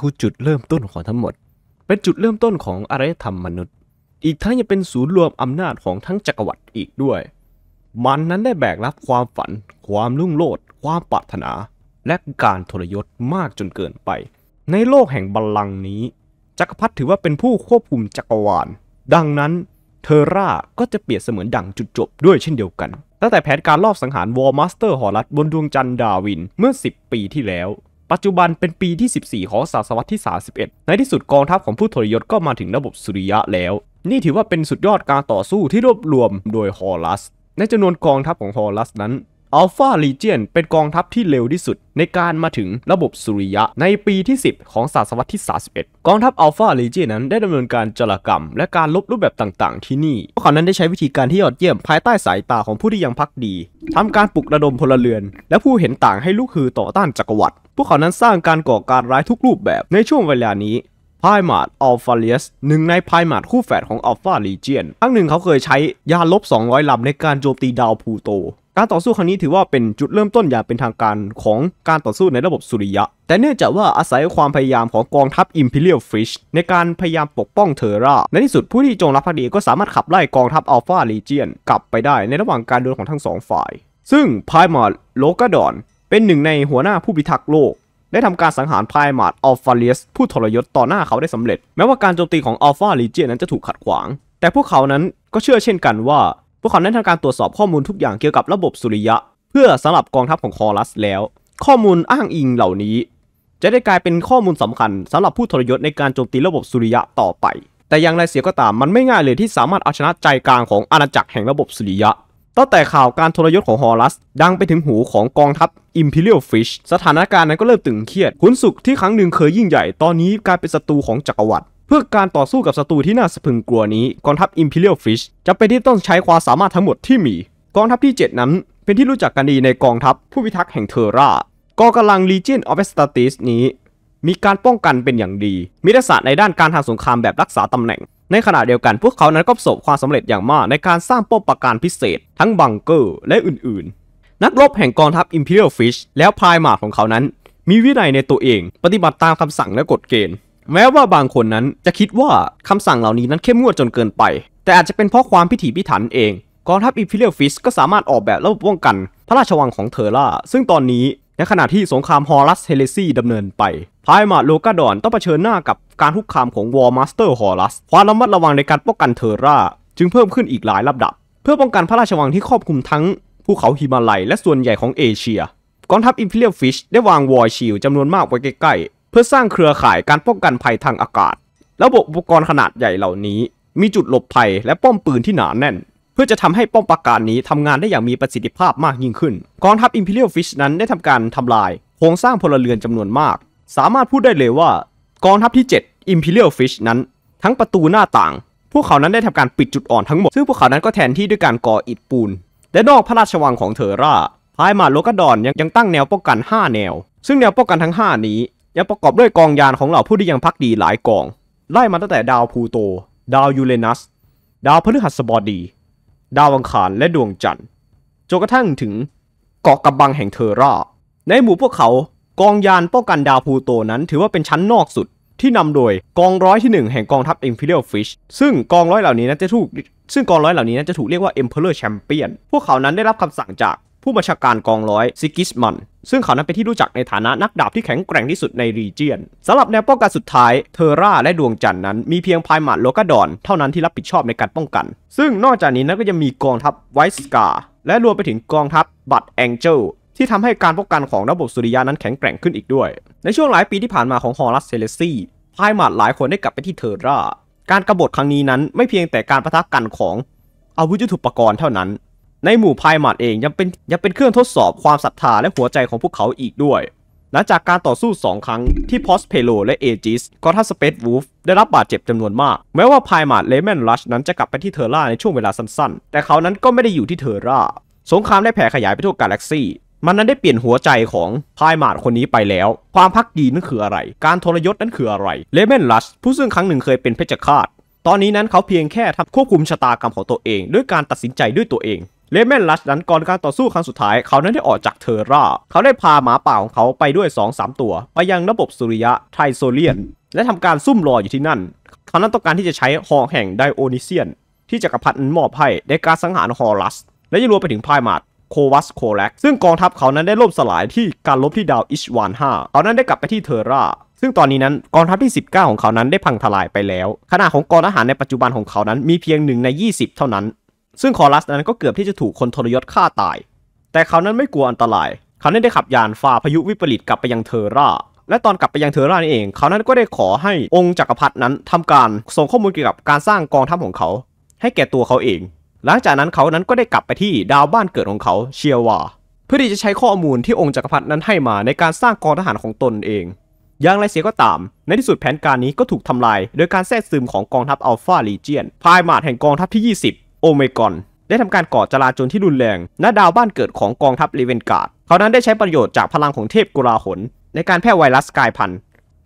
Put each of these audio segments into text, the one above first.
คือจุดเริ่มต้นของทั้งหมด เป็นจุดเริ่มต้นของอารยธรรมมนุษย์ อีกทั้งยังเป็นศูนย์รวมอำนาจของทั้งจักรวรรดิอีกด้วย มันนั้นได้แบกรับความฝัน ความรุ่งโรจน์ ความปรารถนา และการทรยศมากจนเกินไป ในโลกแห่งบัลลังก์นี้ จักรพรรดิถือว่าเป็นผู้ควบคุมจักรวาล ดังนั้นเทอร่าก็จะเปรียบเสมือนดั่งจุดจบด้วยเช่นเดียวกัน ตั้งแต่แผนการลอบสังหารวอลมาสเตอร์หอรัฐบนดวงจันทร์ดาวินเมื่อ 10 ปีที่แล้วปัจจุบันเป็นปีที่ 14 ของศตวรรษที่ 31 ในที่สุดกองทัพของผู้ทรยศก็มาถึงระบบสุริยะแล้ว นี่ถือว่าเป็นสุดยอดการต่อสู้ที่รวบรวมโดยฮอลัส ในจำนวนกองทัพของฮอลัสนั้นอัลฟาลีเจียนเป็นกองทัพที่เร็วที่สุดในการมาถึงระบบสุริยะ ในปีที่ 10 ของศตวรรษที่31กองทัพอัลฟาลีเจียนนั้น ได้ดำเนินการจากรรม และการลบรูปแบบต่างๆ ที่นี่ พวกเขานั้น ได้ใช้วิธีการที่ยอดเยี่ยมภายใต้สายตาของผู้ที่ยังพักดี ทำการปลุกระดมพลเรือน และผู้เห็นต่างให้ลุกฮือต่อต้านจักรวรรดิพวกเขานั้นสร้างการก่อการร้ายทุกรูปแบบในช่วงเวลานี้พายมาดอัลฟาเลียสหนึ่งในพายมาดคู่แฝดของอัลฟาลีเจียนครั้งหนึ่งเขาเคยใช้ยาลบ200ลำในการโจมตีดาวพูโตการต่อสู้ครั้งนี้ถือว่าเป็นจุดเริ่มต้นอย่างเป็นทางการของการต่อสู้ในระบบสุริยะ แต่เนื่องจากว่าอาศัยความพยายามของกองทัพ Imperial Fish ในการพยายามปกป้องเทอร่าในที่สุดผู้ที่จงรักภักดีก็สามารถขับไล่กองทัพอัลฟาลีเจียนกลับไปได้ในระหว่างการดวลของทั้งสองฝ่าย ซึ่งพายมาร์โลกาดอนเป็นหนึ่งในหัวหน้าผู้พิทักษ์โลกได้ทำการสังหารพายมาร์อัลฟาเลียสผู้ทรยศต่อหน้าเขาได้สำเร็จ แม้ว่าการโจมตีของอัลฟาลีเจียนนั้นจะถูกขัดขวาง แต่พวกเขานั้นก็เชื่อเช่นกันว่าพวกเขาได้ทำการตรวจสอบข้อมูลทุกอย่างเกี่ยวกับระบบสุริยะ เพื่อสำหรับกองทัพของคอรัสแล้ว ข้อมูลอ้างอิงเหล่านี้ จะได้กลายเป็นข้อมูลสำคัญสำหรับผู้ทรยศในการโจมตีระบบสุริยะต่อไป แต่อย่างไรเสียก็ตามมันไม่ง่ายเลยที่สามารถเอาชนะใจกลางของอาณาจักรแห่งระบบสุริยะตั้งแต่ข่าวการทรยศของฮอรัส ดังไปถึงหูของกองทัพ Imperial Fish สถานการณ์นั้นก็เริ่มตึงเครียดขุนศึกที่ครั้งหนึ่งเคยยิ่งใหญ่ตอนนี้กลายเป็นศัตรูของจักรวรรดิพื่อการต่อสู้กับศัตรูที่น่าสะพึงกลัวนี้กองทัพ Imperial Fish จะเป็นที่ต้องใช้ความสามารถทั้งหมดที่มี กองทัพที่ 7 นั้น เป็นที่รู้จักกันดีในกองทัพผู้พิทักษ์แห่งเทอร่ากองกำลัง Legion of s t a t i s นี้ มีการป้องกันเป็นอย่างดี มีทักษะในด้านการทางสงครามแบบรักษาตำแหน่ง ในขณะเดียวกันพวกเขานั้นก็ประสบความสำเร็จอย่างมากในการสร้างป้อมปราการพิเศษ ทั้งบังเกอร์และอื่นๆ นักรบแห่งกองทัพ Imperial Fish แล้วพายหมาของเขานั้น มีวินัยในตัวเอง ปฏิบัติตามคำสั่งและกฎเกณฑ์แม้ว่าบางคนนั้นจะคิดว่าคำสั่งเหล่านี้นั้นเข้มงวดจนเกินไป แต่อาจจะเป็นเพราะความพิถีพิถันเอง กองทัพอิมพิเรลฟิสก็สามารถออกแบบระบบป้องกันพระราชวังของเทอร่า ซึ่งตอนนี้ในขณะที่สงครามฮอรัสเฮเลซีดำเนินไปพายมาโลกาดอนต้องเผชิญหน้ากับการทุกคามของวอร์มาสเตอร์ฮอรัสความระมัดระวังในการป้องกันเทอร่าจึงเพิ่มขึ้นอีกหลายระดับ เพื่อป้องกันพระราชวังที่ครอบคลุมทั้งภูเขาฮิมาลัยและส่วนใหญ่ของเอเชีย กองทัพอิมพีเรียลฟิชได้วางวอร์ชิลจำนวนมากไว้ใกล้เพื่อสร้างเครือข่ายการป้องกันภัยทางอากาศ ระบบอุปกรณ์ขนาดใหญ่เหล่านี้ มีจุดหลบภัยและป้อมปืนที่หนาแน่น เพื่อจะทำให้ป้อมปราการนี้ทำงานได้อย่างมีประสิทธิภาพมากยิ่งขึ้น กองทัพอิมพีเรียลฟิชนั้นได้ทำการทำลายโครงสร้างพลเรือนจำนวนมาก สามารถพูดได้เลยว่ากองทัพที่ 7 Imperial Fish นั้นทั้งประตูหน้าต่าง พวกเขานั้นได้ทำการปิดจุดอ่อนทั้งหมด ซึ่งพวกเขานั้นก็แทนที่ด้วยการก่ออิฐปูน และนอกพระราชวังของเทอร่าพายมาโลกาดอนยังยังตั้งแนวป้องกัน5แนว ซึ่งแนวป้องกันทั้ง5นี้ยังประกอบด้วยกองยานของเหล่าผู้ที่ยังพักดีหลายกองไล่มาตั้งแต่ดาวพูโต ดาวยูเรนัส ดาวพฤหัสบดี ดาวอังคารและดวงจันทร์จนกระทั่งถึงเกาะกำบังแห่งเทอร่า ในหมู่พวกเขากองยานป้องกันดาวพูโตนั้นถือว่าเป็นชั้นนอกสุด ที่นำโดยกองร้อยที่ 1 แห่งกองทัพ Imperial Fish ซึ่งกองร้อยเหล่านี้นั้นจะถูกซึ่งกองร้อยเหล่านี้นั้นจะถูกเรียกว่า Emperor Champion พวกเขานั้นได้รับคำสั่งจากผู้บัญชาการกองร้อย ซิกิสมันซึ่งเขานั้นเป็นที่รู้จักในฐานะนักดาบที่แข็งแกร่งที่สุดในรีเจียนสำหรับแนวป้องกันสุดท้ายเทอร่าและดวงจันทร์นั้นมีเพียงพายหมัดโลกาดอน เท่านั้นที่รับผิดชอบในการป้องกัน ซึ่งนอกจากนี้นั้นก็จะมีกองทัพไวส์กา และรวมไปถึงกองทัพบัตแองเจิลที่ทำให้การป้องกันของระบบสุริยะนั้นแข็งแกร่งขึ้นอีกด้วย ในช่วงหลายปีที่ผ่านมาของฮอรัสเซเลซีพายหมัดหลายคนได้กลับไปที่เทอร่าการกรบฏครั้งนี้นั้นไม่เพียงแต่การประทะกันของอาวุธยุทโธปกรณ์เท่านั้นในหมู่พายมัดเองยังเป็นยังเป็นเครื่องทดสอบความศรัทธาและหัวใจของพวกเขาอีกด้วย หลังจากการต่อสู้ 2 ครั้งที่พอสเพโลและเอจิส ก็ทัสเปซวูฟได้รับบาดเจ็บจำนวนมาก แม้ว่าพายมัดเลแมนรัชนั้นจะกลับไปที่เทอร่าในช่วงเวลาสั้นๆ แต่เขานั้นก็ไม่ได้อยู่ที่เทอร่า สงครามได้แผ่ขยายไปทั่วกาแล็กซี่มันนั้นได้เปลี่ยนหัวใจของพายมาดคนนี้ไปแล้ว ความพักดีนั้นคืออะไร การทรยศนั้นคืออะไร เลเมนลัชผู้ซึ่งครั้งหนึ่งเคยเป็นเพชฌฆาตตอนนี้นั้นเขาเพียงแค่ทำควบคุมชะตากรรมของตัวเองด้วยการตัดสินใจด้วยตัวเองเลเมนลัชนั้นก่อนการต่อสู้ครั้งสุดท้ายเขานั้นได้ออกจากเทอร่า เขาได้พาหมาป่าของเขาไปด้วย 2-3 ตัว ไปยังระบบสุริยะไทโซเลียน และทำการซุ่มรออยู่ที่นั่น เขานั้นต้องการที่จะใช้หอแห่งไดโอนิเซียน ที่จักรพรรดิมอบให้ในการสังหารฮอรัส และยังรวมไปถึงพายมาดโควัสโคเลกซึ่งกองทัพเขานั้นได้ล่มสลายที่การลบที่ดาวอิชวานห้าเขานั้นได้กลับไปที่เทอร่า ซึ่งตอนนี้นั้นกองทัพที่ 19 ของเขานั้นได้พังทลายไปแล้วขนาดของกองทหารในปัจจุบันของเขานั้นมีเพียง1ใน20 เท่านั้นซึ่งคอรัสนั้นก็เกือบที่จะถูกคนทรยศฆ่าตาย แต่เขานั้นไม่กลัวอันตราย เขานั้นได้ขับยานฝ่าพายุวิปริตกลับไปยังเทอร่า และตอนกลับไปยังเทอร่านี่เอง เขานั้นก็ได้ขอให้องค์จักรพรรดินั้นทำการส่งข้อมูลเกี่ยวกับการสร้างกองทัพของเขา ให้แก่ตัวเขาเอง หลังจากนั้นเขานั้นก็ได้กลับไปที่ดาวบ้านเกิดของเขา เชียวา เพื่อที่จะใช้ข้อมูลที่องค์จักรพรรดินั้นให้มาในการสร้างกองทหารของตนเอง อย่างไรเสียก็ตาม ในที่สุดแผนการนี้ก็ถูกทำลายโดยการแทรกซึมของกองทัพอัลฟาลีเจียนภายมาดแห่งกองทัพที่ 20โอเมกอนได้ทำการก่อจลาจลที่รุนแรงณดาวบ้านเกิดของกองทัพเรเวนการ์ดเขานั้นได้ใช้ประโยชน์จากพลังของเทพกุลาหนในการแพร่ไวรัสกายพันธุ์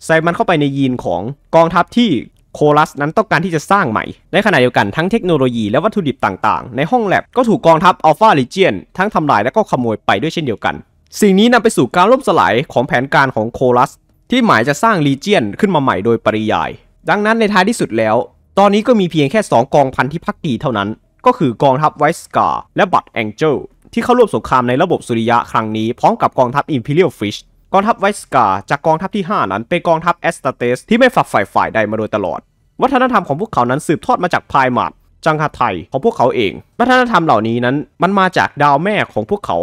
ใส่มันเข้าไปในยีนของกองทัพที่โคลัสนั้นต้องการที่จะสร้างใหม่ในขณะเดียวกันทั้งเทคโนโลยีและวัตถุดิบต่างๆ ในห้องแลบก็ถูกกองทัพอัลฟาลิเจียนทั้งทำลายและก็ขโมยไปด้วยเช่นเดียวกัน สิ่งนี้นำไปสู่การล่มสลายของแผนการของโคลัส ที่หมายจะสร้างลีเจียน ขึ้นมาใหม่โดยปริยาย ดังนั้นในท้ายที่สุดแล้ว ตอนนี้ก็มีเพียงแค่2กองพันที่พักดีเท่านั้นก็คือกองทัพไวสกาและบัตแองเจลที่เข้าร่วมสงครามในระบบสุริยะครั้งนี้ พร้อมกับ กองทัพอิมพีเรียลฟิชกองทัพไวสกาจากกองทัพที่ 5 นั้น เป็นกองทัพแอสตาเตสที่ไม่ฝักใฝ่ฝ่ายใดมาโดยตลอด วัฒนธรรมของพวกเขานั้นสืบทอดมาจากพายมาดจังหะไทย ของพวกเขาเอง วัฒนธรรมเหล่านี้นั้นมันมาจากดาวแม่ของพวกเขา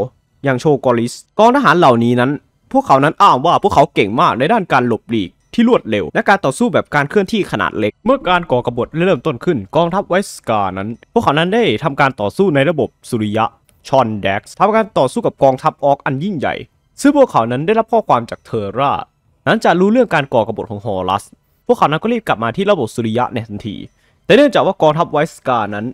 อย่างโชกอริสกองทหารเหล่านี้นั้น พวกเขานั้นอ้างว่าพวกเขาเก่งมากในด้านการหลบหลีกที่รวดเร็ว และการต่อสู้แบบการเคลื่อนที่ขนาดเล็ก เมื่อการก่อกบฏเริ่มต้นขึ้น กองทัพไวสกานั้นพวกเขานั้นได้ทำการต่อสู้ในระบบสุริยะชอนเด็กซ์ทำการต่อสู้กับกองทัพออกอันยิ่งใหญ่ซึ่งพวกเขานั้นได้รับข้อความจากเทอร่าหลังจากรู้เรื่องการก่อกบฏของฮอรัส พวกเขานั้นก็รีบกลับมาที่ระบบสุริยะในทันทีแต่เนื่องจากว่ากองทัพไวสกานั้น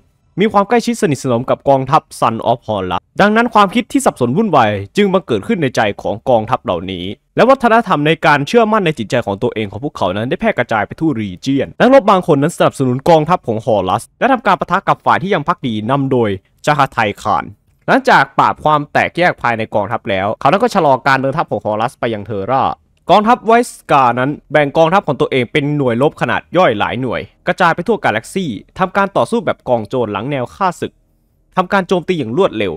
มีความใกล้ชิดสนิทสนมกับกองทัพซันออฟฮอลลัสดังนั้นความคิดที่สับสนวุ่นวายจึงบังเกิดขึ้นในใจของกองทัพเหล่านี้ และวัฒนธรรมในการเชื่อมั่นในจิตใจของตัวเองของพวกเขานั้นได้แพร่กระจายไปทั่วรีเจียนนักรบบางคนนั้นสนับสนุนกองทัพของฮอลลัส และทำการประทะกับฝ่ายที่ยังพักดีนำโดยจาฮาไทคาน หลังจากปราบความแตกแยกภายในกองทัพแล้ว เขานั้นก็ชะลอการเดินทัพของฮอลลัสไปยังเทอร่ากองทัพไวส์กานั้นแบ่งกองทัพของตัวเองเป็นหน่วยลบขนาดย่อยหลายหน่วย กระจายไปทั่วกาแล็กซี่ทำการต่อสู้แบบกองโจรหลังแนวฆ่าศึกทำการโจมตีอย่างรวดเร็ว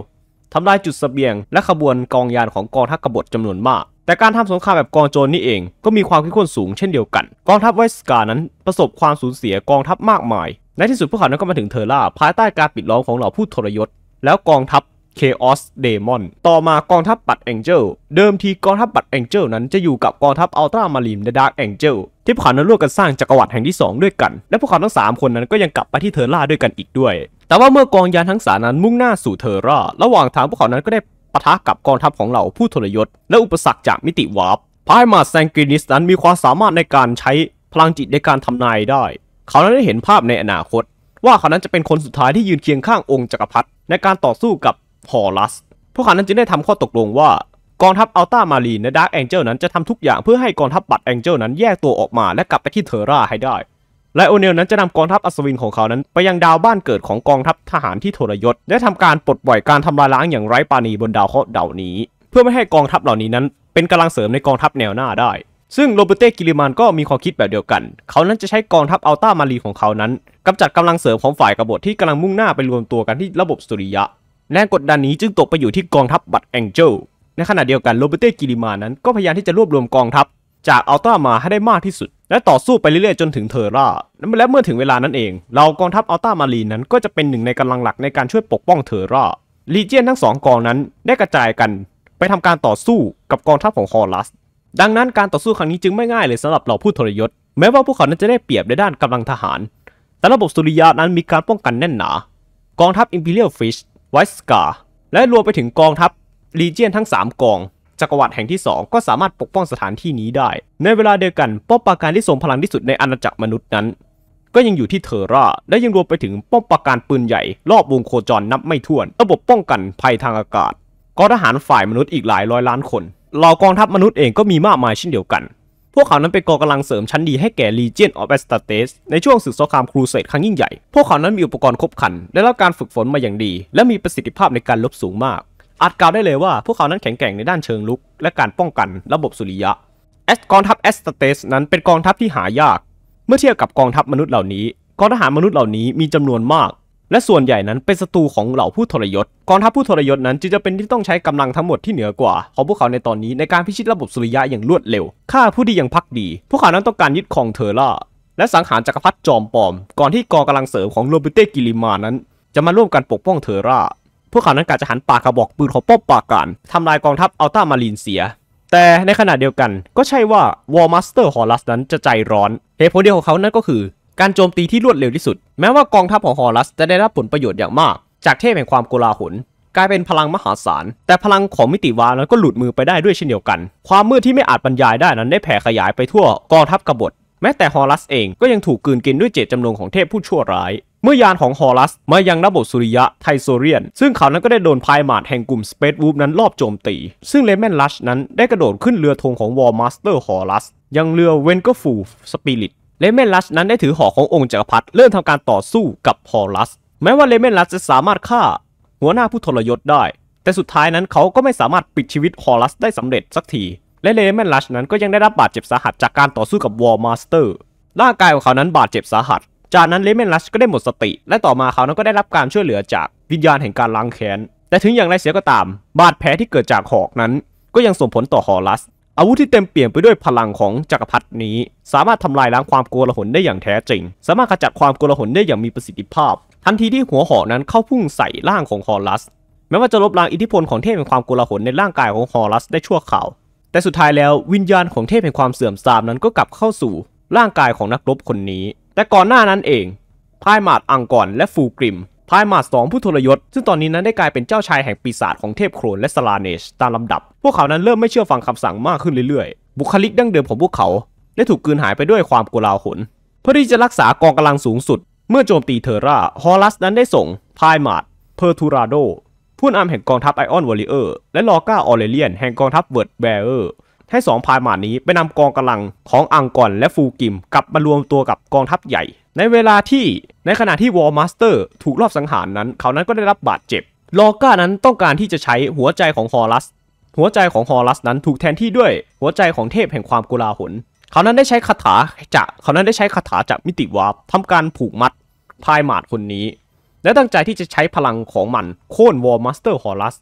ทำลายจุดสเสบียง และขบวนกองยานของกองทัพกบฏจำนวนมาก แต่การทำสงครามแบบกองโจรนี่เอง ก็มีความขึ้มข้นสูงเช่นเดียวกัน กองทัพไวส์กานั้นประสบความสูญเสียกองทัพมากมาย ในที่สุดพวกเขานั้นก็มาถึงเทอร่าภายใต้การปิดล้อมของเหล่าผู้ทรยศแล้วกองทัพ Chaos Demon ต่อมากองทัพปัตแองเจิลเดิมทีกองทัพปัตแองเจิลนั้นจะอยู่กับกองทัพอัลตรามารีนเดอะดาร์กแองเจิลที่พวกเขานั้นร่วมกันสร้างจักรวรรดิแห่งที่ 2 ด้วยกันและพวกเขาทั้ง3 คนนั้นก็ยังกลับไปที่เทอร่าด้วยกันอีกด้วยแต่ว่าเมื่อกองยานทั้งสานั้นมุ่งหน้าสู่เทอร่าระหว่างทางพวกเขานั้นก็ได้ปะทะกับกองทัพของเหล่าผู้ทรยศและอุปสรรคจากมิติวาร์ปพายมาแซงกินิสนั้นมีความสามารถในการใช้พลังจิตในการทำนายได้เขานั้นได้เห็นภาพในอนาคต ว่าเขานั้นจะเป็นคนสุดท้ายที่ยืนเคียงข้างองค์จักรพรรดิในการต่อสู้กับฮอรัส พวกเขานั้นจึงได้ทำข้อตกลงว่า กองทัพอัลตามารีนและดาร์กแองเจิลนั้นจะทำทุกอย่างเพื่อให้กองทัพบัตแองเจิลนั้นแยกตัวออกมา และกลับไปที่เทอร่าให้ได้ และโอเนลนั้นจะนำกองทัพอัศวินของเขานั้น ไปยังดาวบ้านเกิดของกองทัพทหารที่ทรยศและทำการปลดปล่อยการทำลายล้างอย่างไร้ปาณีบนดาวเคราะห์เดานี้ เพื่อไม่ให้กองทัพเหล่านี้นั้น เป็นกำลังเสริมในกองทัพแนวหน้าได้ ซึ่งโรเบเต้กิลิมานก็มีความคิดแบบเดียวกัน เขานั้นจะใช้กองทัพอัลตามารีของเขานั้นกำจัดกาลังเสริมของฝ่ายกบฏที่กาลังมุ่งหน้าไปรวมตัวกันที่ระบบสุริยะแรงกดดันนี้จึงตกไปอยู่ที่กองทัพบัตแองเจิลในขณะเดียวกันโรเบเต้กิริมานั้น ก็พยายามที่จะรวบรวมกองทัพจากอัลต้ามาให้ได้มากที่สุด และต่อสู้ไปเรื่อยๆจนถึงเทอร่า และเมื่อถึงเวลานั้นเองเรากองทัพอัลต้ามารีนั้นก็จะเป็นหนึ่งในกำลังหลักในการช่วยปกป้องเทอร่าลีเจียนทั้งสองกองนั้นได้กระจายกันไปทำการต่อสู้กับกองทัพของคอรัส ดังนั้น การต่อสู้ครั้งนี้จึงไม่ง่ายเลยสำหรับเหล่าผู้ทรยศแม้ว่าพวกเขานั้นจะได้เปรียบในด้านกำลังทหาร แต่ระบบสุริยะนั้นมีการป้องกันแน่นหนา กองทัพอิมพีเรียลฟิชไวส์กา และรวมไปถึงกองทัพลีเจียนทั้ง 3 กอง จักรวรรดิแห่งที่ 2 ก็สามารถปกป้องสถานที่นี้ได้ ในเวลาเดียวกันป้อมปราการที่ทรงพลังที่สุดในอาณาจักรมนุษย์นั้น ก็ยังอยู่ที่เทอร่า และยังรวมไปถึงป้อมปราการปืนใหญ่รอบวงโคจรนับไม่ถ้วนระบบป้องกันภัยทางอากาศกองทหารฝ่ายมนุษย์อีกหลายร้อยล้านคนเหล่ากองทัพมนุษย์เองก็มีมากมายเช่นเดียวกันพวกเขานั้นเป็นกองกำลังเสริมชั้นดีให้แก่ Legion of a s t a r t e s ในช่วงศึกสงครามครูเสดครั้งยิ่งใหญ่ พวกเขานั้นมีอุปกรณ์ครบครันได้รับการฝึกฝนมาอย่างดี และมีประสิทธิภาพในการลบสูงมาก อาจกล่าวได้เลยว่าพวกเขานั้นแข็งแกร่งในด้านเชิงลุกและการป้องกันระบบสุริยะกองทัพแอสตาเตสนั้นเป็นกองทัพที่หายาก เมื่อเทียบกับกองทัพมนุษย์เหล่านี้ กองทหารมนุษย์เหล่านี้มีจำนวนมากและส่วนใหญ่นั้นเป็นศัตรูของเหล่าผู้ทรยศ กองทัพผู้ทรยศนั้นจึงจะเป็นที่ต้องใช้กำลังทั้งหมดที่เหนือกว่าของพวกเขาในตอนนี้ในการพิชิตระบบสุริยะอย่างรวดเร็วฆ่าผู้ที่ยังพักดี พวกเขานั้นต้องการยึดครองเทอร่า และสังหารจักรพรรดิจอมปลอม ก่อนที่กองกำลังเสริมของโรเบิเตกิลิมานั้น จะมาร่วมกันปกป้องเทอร่า พวกเขานั้นกะจะหันปากกระบอกปืนของป้อมปากการทำลายกองทัพอัลต้ามารีนเสีย แต่ในขณะเดียวกันก็ใช่ว่าวอลมาสเตอร์ฮอลัสนั้นจะใจร้อน เหตุผลเดียวของเขานั้นก็คือการโจมตีที่รวดเร็วที่สุด แม้ว่ากองทัพของฮอรัสจะได้รับผลประโยชน์อย่างมาก จากเทพแห่งความโกลาหล กลายเป็นพลังมหาศาลแต่พลังของมิติวานั้นก็หลุดมือไปได้ด้วยเช่นเดียวกัน ความมืดที่ไม่อาจบรรยายได้นั้นได้แผ่ขยายไปทั่วกองทัพกบฏแม้แต่ฮอรัสเองก็ยังถูกกืนกินด้วยเจตจำนงของเทพผู้ชั่วร้าย เมื่อยานของฮอรัส มายังระบบสุริยะไทโซเรียนซึ่งเขานั้นก็ได้โดนพายหมาดแห่งกลุ่มสเปซวูฟนั้นรอบโจมตีซึ่งเลแมนลัชนั้นได้กระโดดขึ้นเรือธงของวอลมาสเตอร์ฮอรัสยังเรือเวนเกอร์ฟูสปิริตเลเมนลัสนั้นได้ถือหอกขององค์จักรพรรดิเริ่มทำการต่อสู้กับพอลัส แม้ว่าเลเมนลัสจะสามารถฆ่าหัวหน้าผู้ทรยศได้ แต่สุดท้ายนั้นเขาก็ไม่สามารถปิดชีวิตพอลัส ได้สำเร็จสักที และเลเมนลัสนั้นก็ยังได้รับบาดเจ็บสาหัสจากการต่อสู้กับวอลมาสเตอร์ร่างกายของเขานั้นบาดเจ็บสาหัส จากนั้นเลเมนลัสก็ได้หมดสติและต่อมาเขานั้นก็ได้รับการช่วยเหลือจากวิญญาณแห่งการล้างแค้นแต่ถึงอย่างไรเสียก็ตาม บาดแผลที่เกิดจากหอกนั้น ก็ยังส่งผลต่อฮอลัสอาวุธที่เต็มเปี่ยมไปด้วยพลังของจักรพรรดินี้ สามารถทำลายล้างความโกลาหลได้อย่างแท้จริง สามารถขจัดความโกลาหลได้อย่างมีประสิทธิภาพ ทันทีที่หัวหอนั้นเข้าพุ่งใส่ร่างของฮอรัส แม้ว่าจะลบล้างอิทธิพลของเทพแห่งความโกลาหลในร่างกายของฮอรัสได้ชั่วคราวแต่สุดท้ายแล้ววิญญาณของเทพแห่งความเสื่อมทรามนั้นก็กลับเข้าสู่ร่างกายของนักรบคนนี้ แต่ก่อนหน้านั้นเองพายมาดอังกอนและฟูกริมพายมาสองผู้ทรยศ ซึ่งตอนนี้นั้นได้กลายเป็นเจ้าชายแห่งปีศาจของเทพโครนและสลาเนชตามลำดับ พวกเขานั้นเริ่มไม่เชื่อฟังคำสั่งมากขึ้นเรื่อยๆ บุคลิกดั้งเดิมของพวกเขา ได้ถูกกืนหายไปด้วยความกลาหลเพื่อที่จะรักษากองกำลังสูงสุด เมื่อโจมตีเทอร่าฮอลัส นั้นได้ส่งพายมาดเพอร์ทูราโดผู้นำแห่งกองทัพไอออนวอริเออร์และลอก้าออเรเลียนแห่งกองทัพเวิร์ดแบเออร์ให้สองพายมาดนี้ไปนำกองกำลังของอังกอนและฟูกิมกลับมารวมตัวกับกองทัพใหญ่ในเวลาที่ในขณะที่วอลมาสเตอร์ถูกลอบสังหารนั้น เขานั้นก็ได้รับบาดเจ็บลอก้านั้นต้องการที่จะใช้หัวใจของฮอรัส หัวใจของฮอรัสนั้นถูกแทนที่ด้วยหัวใจของเทพแห่งความกุลาหลเขานั้นได้ใช้คาถาจากเขานั้นได้ใช้คาถาจากมิติวาร์ปทำการผูกมัดพายหมาดคนนี้ และตั้งใจที่จะใช้พลังของมัน โค่นวอลมาสเตอร์ฮอรัส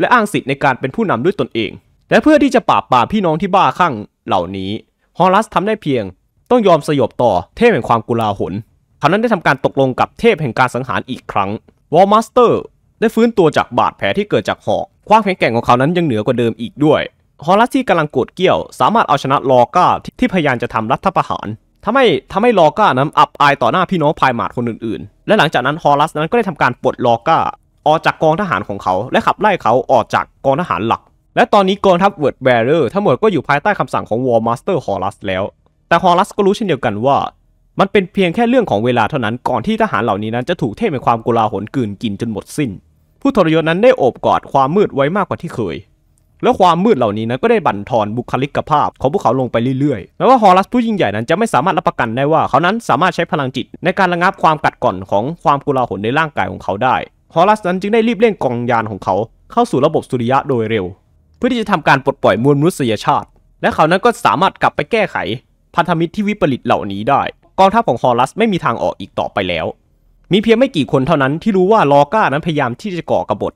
และอ้างสิทธิ์ในการเป็นผู้นำด้วยตนเอง และเพื่อที่จะปราบปรามพี่น้องที่บ้าคลั่ง เหล่านี้ฮอรัสทำได้เพียงต้องยอมสยบต่อเทพแห่งความกุลาหลเขานั้นได้ทำการตกลงกับเทพแห่งการสังหารอีกครั้งวอลมาสเตอร์ได้ฟื้นตัวจากบาดแผลที่เกิดจากหอกความแข็งแกร่งของเขานั้นยังเหนือกว่าเดิมอีกด้วยฮอลัสที่กำลังโกดเกี้ยว สามารถเอาชนะลอก้าที่พยายามจะทำรัฐประหาร ทำให้ทำให้ลอก้านั้นอับอายต่อหน้าพี่น้องพายมาดคนอื่น ๆ และหลังจากนั้นฮอลัสนั้นก็ได้ทำการปลดลอก้าออกจากกองทหารของเขา และขับไล่เขาออกจากกองทหารหลัก และตอนนี้กองทัพเวิร์ดแบรเรอร์ทั้งหมดก็อยู่ภายใต้คำสั่งของวอลมาสเตอร์ฮอลัสแล้วแต่ฮอรัสก็รู้เช่นเดียวกันว่า มันเป็นเพียงแค่เรื่องของเวลาเท่านั้น ก่อนที่ทหารเหล่านี้นั้นจะถูกเทพในความกกลาหลกืนกินจนหมดสิน้น ผู้ทรยศนั้นได้โอบกอดความมืดไว้มากกว่าที่เคย แล้วความมืดเหล่านี้นั้นก็ได้บั่นทอนบุคลิกภาพ ของพวกเขาลงไปเรื่อยๆแม้ว่าฮอรัสผู้ยิ่งใหญ่นั้นจะไม่สามารถรับประกันได้ว่า เขานั้นสามารถใช้พลังจิตในการระงับความกัดก่อนของความกกลาหลในร่างกายของเขาได้ ฮอรัสนั้นจึงได้รีบเร่งกองยานของเขา เข้าสู่ระบบสุริยะโดยเร็ว เพื่อที่จะทำการปลดปล่อยมวลมนุษยชาติ และเขานั้นก็สามารถกลับไปแก้ไขพันธมิตรที่วิปริตเหล่านี้ได้ กองทัพของฮอรัสไม่มีทางออกอีกต่อไปแล้ว มีเพียงไม่กี่คนเท่านั้นที่รู้ว่าลอก้านั้นพยายามที่จะก่อกรบฏ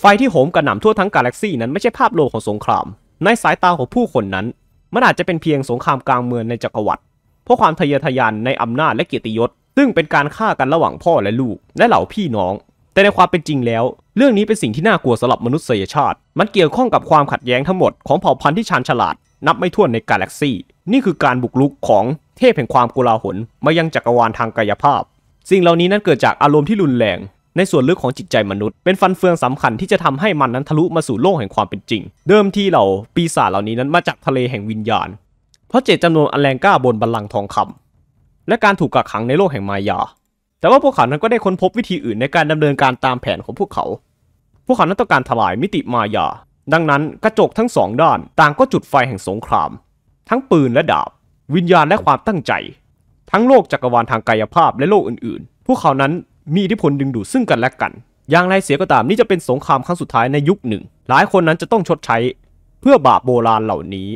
ไฟที่โหมกระหน่ำทั่วทั้งกาแล็กซี่นั้นไม่ใช่ภาพลวงของสงคราม ในสายตาของผู้คนนั้น มันอาจจะเป็นเพียงสงครามกลางเมืองในจักรวรรดิเพราะความทะเยอทะยานในอำนาจและเกียรติยศ ซึ่งเป็นการฆ่ากันระหว่างพ่อและลูก และเหล่าพี่น้อง แต่ในความเป็นจริงแล้ว เรื่องนี้เป็นสิ่งที่น่ากลัวสำหรับมนุษยชาติ มันเกี่ยวข้องกับความขัดแย้งทั้งหมดของเผ่าพันธุ์ที่ชาญฉลาดนับไม่ถ้วนในกาแล็กซี่นี่คือการบุกลุกของเทพแห่งความโกลาหล มายังจักรวาลทางกายภาพ สิ่งเหล่านี้นั้นเกิดจากอารมณ์ที่รุนแรง ในส่วนลึกของจิตใจมนุษย์ เป็นฟันเฟืองสำคัญที่จะทำให้มันนั้นทะลุมาสู่โลกแห่งความเป็นจริง เดิมที่เหล่าปีศาจเหล่านี้นั้นมาจากทะเลแห่งวิญญาณเพราะเจตจำนวนอันแรงกล้าบนบัลลังก์ทองคำ และการถูกกักขังในโลกแห่งมายา แต่ว่าพวกเขานั้นก็ได้ค้นพบวิธีอื่นในการดำเนินการตามแผนของพวกเขาพวกเขานั้นต้องการทลายมิติมายา ดังนั้นกระจกทั้งสองด้านต่างก็จุดไฟแห่งสงครามทั้งปืนและดาบ วิญญาณและความตั้งใจ ทั้งโลกจักรวาลทางกายภาพและโลกอื่นๆพวกเขานั้นมีอิทธิพลดึงดูดซึ่งกันและกัน อย่างไรเสียก็ตามนี่จะเป็นสงครามครั้งสุดท้ายในยุคหนึ่ง หลายคนนั้นจะต้องชดใช้เพื่อบาปโบราณเหล่านี้